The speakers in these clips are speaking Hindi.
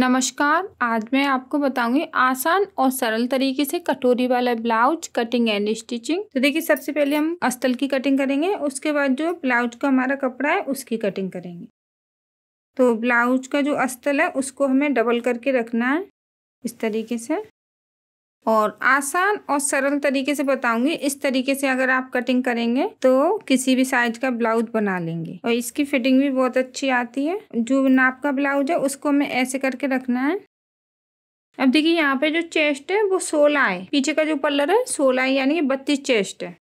नमस्कार आज मैं आपको बताऊंगी आसान और सरल तरीके से कटोरी वाला ब्लाउज कटिंग एंड स्टिचिंग तो देखिए सबसे पहले हम अस्तल की कटिंग करेंगे उसके बाद जो ब्लाउज का हमारा कपड़ा है उसकी कटिंग करेंगे तो ब्लाउज का जो अस्तल है उसको हमें डबल करके रखना है इस तरीके से और आसान और सरल तरीके से बताऊंगी इस तरीके से अगर आप कटिंग करेंगे तो किसी भी साइज का ब्लाउज बना लेंगे और इसकी फिटिंग भी बहुत अच्छी आती है जो नाप का ब्लाउज है उसको हमें ऐसे करके रखना है अब देखिए यहाँ पे जो चेस्ट है वो सोलह है पीछे का जो पल्लर है सोलह है यानी कि बत्तीस चेस्ट है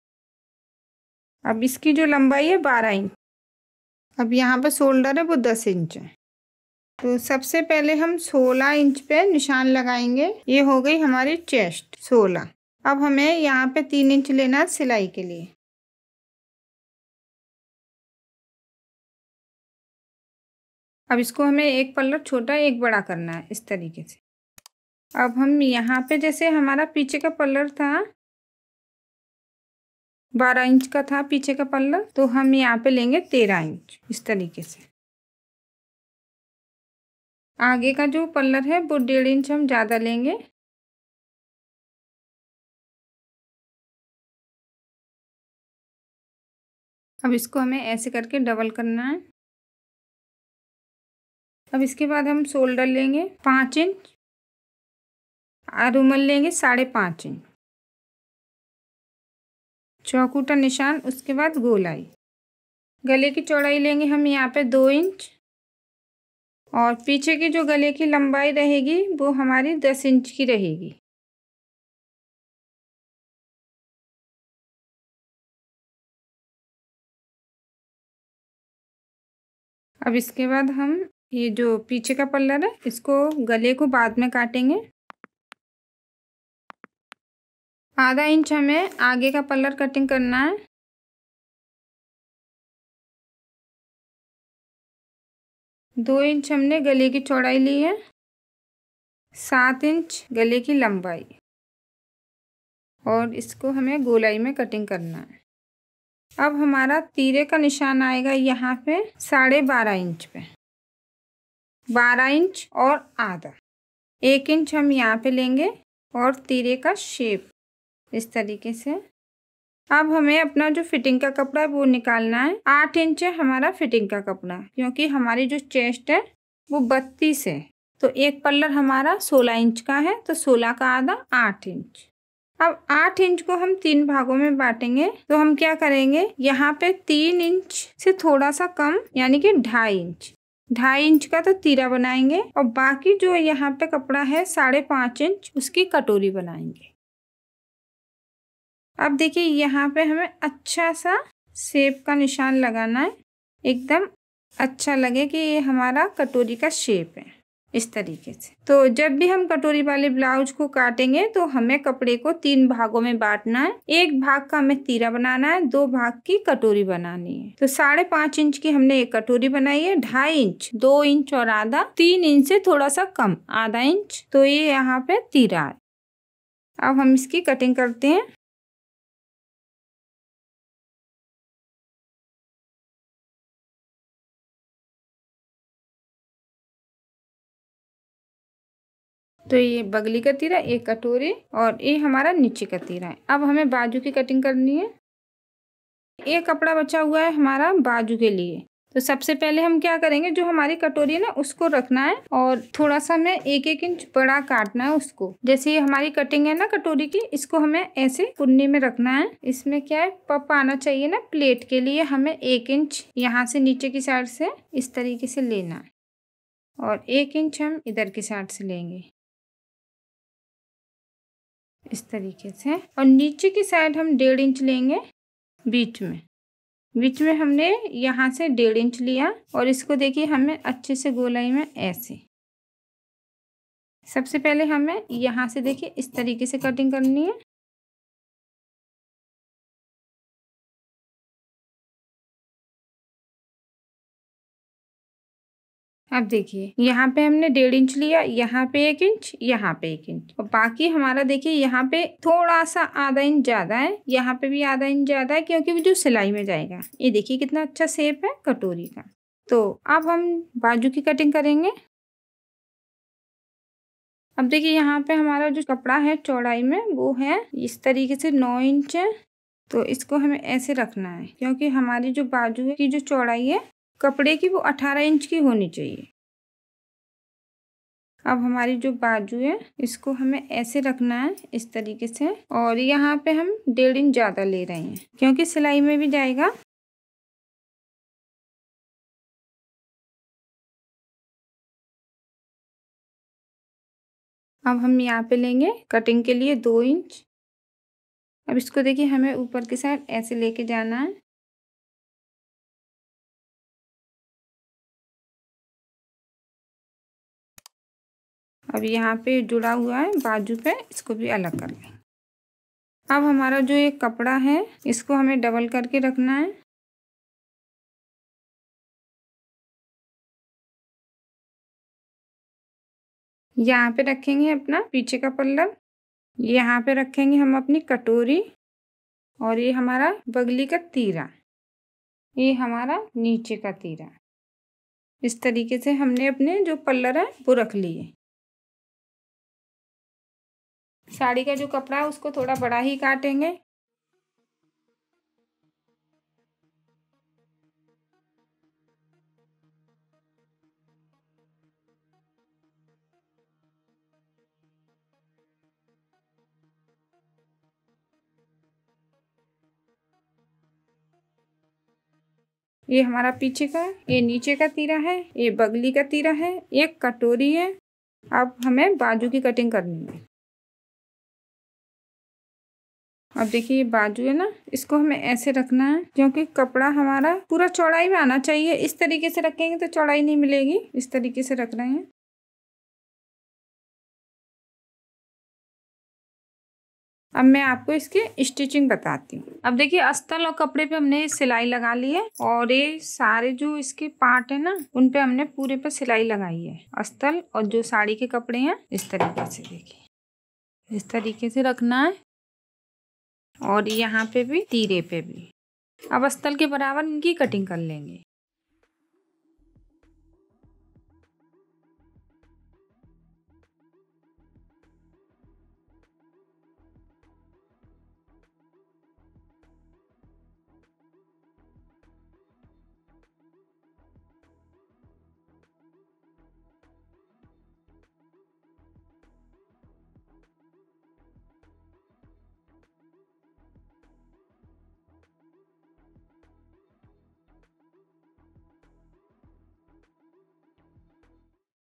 अब इसकी जो लंबाई है बारह इंच अब यहाँ पे शोल्डर है वो दस इंच है तो सबसे पहले हम 16 इंच पे निशान लगाएंगे ये हो गई हमारी चेस्ट 16 अब हमें यहाँ पे तीन इंच लेना है सिलाई के लिए अब इसको हमें एक पल्लर छोटा एक बड़ा करना है इस तरीके से अब हम यहाँ पे जैसे हमारा पीछे का पल्लर था बारह इंच का था पीछे का पल्लर तो हम यहाँ पे लेंगे तेरह इंच इस तरीके से आगे का जो पल्लर है वो डेढ़ इंच हम ज़्यादा लेंगे अब इसको हमें ऐसे करके डबल करना है अब इसके बाद हम शोल्डर लेंगे पाँच इंच और रुमल लेंगे साढ़े पाँच इंच चौकूटा निशान उसके बाद गोलाई गले की चौड़ाई लेंगे हम यहाँ पे दो इंच और पीछे की जो गले की लंबाई रहेगी वो हमारी दस इंच की रहेगी अब इसके बाद हम ये जो पीछे का पल्लर है इसको गले को बाद में काटेंगे आधा इंच हमें आगे का पल्लर कटिंग करना है दो इंच हमने गले की चौड़ाई ली है सात इंच गले की लंबाई और इसको हमें गोलाई में कटिंग करना है अब हमारा तीरे का निशान आएगा यहाँ पे साढ़े बारह इंच पे बारह इंच और आधा एक इंच हम यहाँ पे लेंगे और तीरे का शेप इस तरीके से अब हमें अपना जो फिटिंग का कपड़ा है वो निकालना है आठ इंच है हमारा फिटिंग का कपड़ा क्योंकि हमारी जो चेस्ट है वो बत्तीस है तो एक पल्लर हमारा सोलह इंच का है तो सोलह का आधा आठ इंच अब आठ इंच को हम तीन भागों में बांटेंगे तो हम क्या करेंगे यहाँ पे तीन इंच से थोड़ा सा कम यानी कि ढाई इंच ढाई इंच का तो तीरा बनाएंगे और बाकी जो यहाँ पे कपड़ा है साढ़े पाँच इंच उसकी कटोरी बनाएंगे अब देखिए यहाँ पे हमें अच्छा सा शेप का निशान लगाना है एकदम अच्छा लगे कि ये हमारा कटोरी का शेप है इस तरीके से तो जब भी हम कटोरी वाले ब्लाउज को काटेंगे तो हमें कपड़े को तीन भागों में बांटना है एक भाग का हमें तीरा बनाना है दो भाग की कटोरी बनानी है तो साढ़े पाँच इंच की हमने एक कटोरी बनाई है ढाई इंच दो इंच और आधा तीन इंच से थोड़ा सा कम आधा इंच तो ये यहाँ पे तीरा है अब हम इसकी कटिंग करते हैं तो ये बगली का तीरा एक कटोरी और ये हमारा नीचे का तीरा है अब हमें बाजू की कटिंग करनी है एक कपड़ा बचा हुआ है हमारा बाजू के लिए तो सबसे पहले हम क्या करेंगे जो हमारी कटोरी है ना उसको रखना है और थोड़ा सा हमें एक एक इंच बड़ा काटना है उसको जैसे ये हमारी कटिंग है ना कटोरी की इसको हमें ऐसे कुन्नी में रखना है इसमें क्या है पप आना चाहिए ना प्लेट के लिए हमें एक इंच यहाँ से नीचे की साइड से इस तरीके से लेना है और एक इंच हम इधर की साइड से लेंगे इस तरीके से और नीचे की साइड हम डेढ़ इंच लेंगे बीच में बीच में हमने यहाँ से डेढ़ इंच लिया और इसको देखिए हमें अच्छे से गोलाई में ऐसे सबसे पहले हमें यहाँ से देखिए इस तरीके से कटिंग करनी है अब देखिए यहाँ पे हमने डेढ़ इंच लिया यहाँ पे एक इंच यहाँ पे एक इंच और बाकी हमारा देखिए यहाँ पे थोड़ा सा आधा इंच ज्यादा है यहाँ पे भी आधा इंच ज्यादा है क्योंकि वो जो सिलाई में जाएगा ये देखिए कितना अच्छा सेप है कटोरी का तो अब हम बाजू की कटिंग करेंगे अब देखिए यहाँ पे हमारा जो कपड़ा है चौड़ाई में वो है इस तरीके से नौ इंच है तो इसको हमें ऐसे रखना है क्योंकि हमारी जो बाजू की जो चौड़ाई है कपड़े की वो अठारह इंच की होनी चाहिए अब हमारी जो बाजू है इसको हमें ऐसे रखना है इस तरीके से और यहाँ पे हम डेढ़ इंच ज़्यादा ले रहे हैं क्योंकि सिलाई में भी जाएगा अब हम यहाँ पे लेंगे कटिंग के लिए दो इंच अब इसको देखिए हमें ऊपर की साइड ऐसे लेके जाना है अब यहाँ पे जुड़ा हुआ है बाजू पे इसको भी अलग कर लें अब हमारा जो ये कपड़ा है इसको हमें डबल करके रखना है यहाँ पे रखेंगे अपना पीछे का पल्लव यहाँ पे रखेंगे हम अपनी कटोरी और ये हमारा बगली का तीरा ये हमारा नीचे का तीरा इस तरीके से हमने अपने जो पल्लर है वो रख लिए साड़ी का जो कपड़ा है उसको थोड़ा बड़ा ही काटेंगे ये हमारा पीछे का ये नीचे का तीरा है ये बगली का तीरा है एक कटोरी है अब हमें बाजू की कटिंग करनी है अब देखिए ये बाजू है ना इसको हमें ऐसे रखना है क्योंकि कपड़ा हमारा पूरा चौड़ाई में आना चाहिए इस तरीके से रखेंगे तो चौड़ाई नहीं मिलेगी इस तरीके से रख रहे हैं अब मैं आपको इसके स्टिचिंग बताती हूँ अब देखिए अस्तल और कपड़े पे हमने सिलाई लगा ली है और ये सारे जो इसके पार्ट है ना उन पे हमने पूरे पे सिलाई लगाई है अस्तल और जो साड़ी के कपड़े हैं इस तरीके से देखिए इस तरीके से रखना है और यहाँ पे भी तीरे पे भी अब स्थल के बराबर इनकी कटिंग कर लेंगे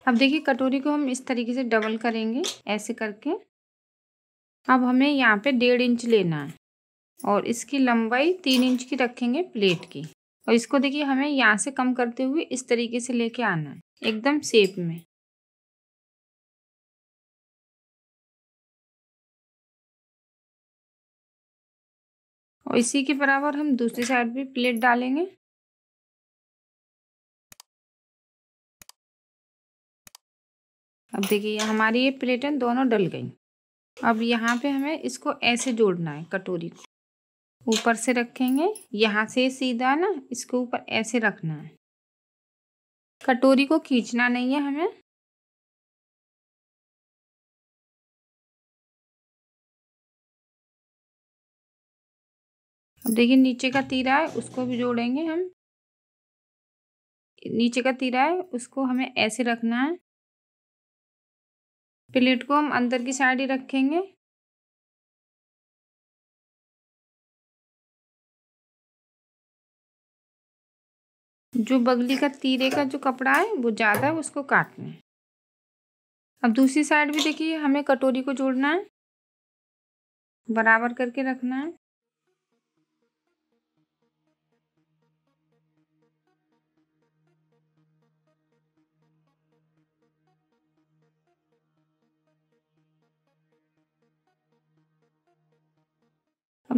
अब देखिए कटोरी को हम इस तरीके से डबल करेंगे ऐसे करके अब हमें यहाँ पे डेढ़ इंच लेना है और इसकी लंबाई तीन इंच की रखेंगे प्लेट की और इसको देखिए हमें यहाँ से कम करते हुए इस तरीके से लेके आना है एकदम सेप में और इसी के बराबर हम दूसरी साइड भी प्लेट डालेंगे अब देखिए हमारी ये प्लेटें दोनों डल गई अब यहाँ पे हमें इसको ऐसे जोड़ना है कटोरी को ऊपर से रखेंगे यहाँ से सीधा ना इसको ऊपर ऐसे रखना है कटोरी को खींचना नहीं है हमें अब देखिए नीचे का तीरा है उसको भी जोड़ेंगे हम नीचे का तीरा है उसको हमें ऐसे रखना है प्लेट को हम अंदर की साइड ही रखेंगे जो बगली का तीरे का जो कपड़ा है वो ज़्यादा है उसको काटना अब दूसरी साइड भी देखिए हमें कटोरी को जोड़ना है बराबर करके रखना है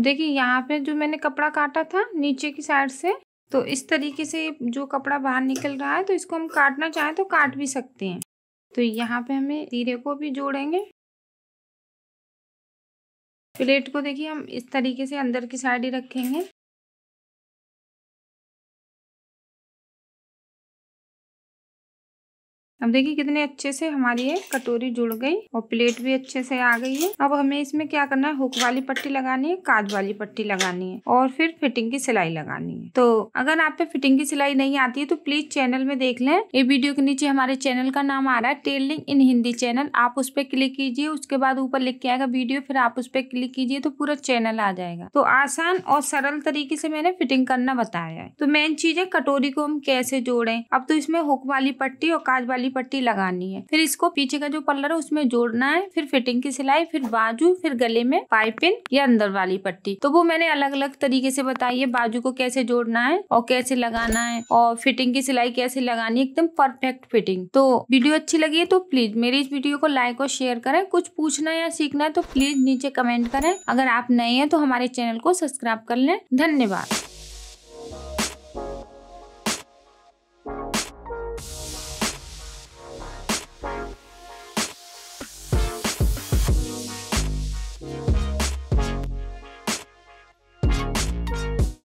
देखिए यहाँ पे जो मैंने कपड़ा काटा था नीचे की साइड से तो इस तरीके से जो कपड़ा बाहर निकल रहा है तो इसको हम काटना चाहें तो काट भी सकते हैं तो यहाँ पे हमें तीरे को भी जोड़ेंगे प्लेट को देखिए हम इस तरीके से अंदर की साइड ही रखेंगे अब देखिए कितने अच्छे से हमारी ये कटोरी जुड़ गई और प्लेट भी अच्छे से आ गई है अब हमें इसमें क्या करना है हुक वाली पट्टी लगानी है काज वाली पट्टी लगानी है और फिर फिटिंग की सिलाई लगानी है तो अगर आप पे फिटिंग की सिलाई नहीं आती है तो प्लीज चैनल में देख लें ये वीडियो के नीचे हमारे चैनल का नाम आ रहा है टेलिंग इन हिंदी चैनल आप उस पर क्लिक कीजिए उसके बाद ऊपर लिख के आएगा वीडियो फिर आप उस पर क्लिक कीजिए तो पूरा चैनल आ जाएगा तो आसान और सरल तरीके से मैंने फिटिंग करना बताया है तो मेन चीज है कटोरी को हम कैसे जोड़े अब तो इसमें हुक वाली पट्टी और काज वाली पट्टी लगानी है फिर इसको पीछे का जो पल्लर है उसमें जोड़ना है फिर फिटिंग की सिलाई फिर बाजू फिर गले में पाइपिंग या अंदर वाली पट्टी तो वो मैंने अलग अलग तरीके से बताई है बाजू को कैसे जोड़ना है और कैसे लगाना है और फिटिंग की सिलाई कैसे लगानी एकदम परफेक्ट फिटिंग तो वीडियो अच्छी लगी है तो प्लीज मेरी इस वीडियो को लाइक और शेयर करें कुछ पूछना या सीखना है तो प्लीज नीचे कमेंट करें अगर आप नए हैं तो हमारे चैनल को सब्सक्राइब कर लें धन्यवाद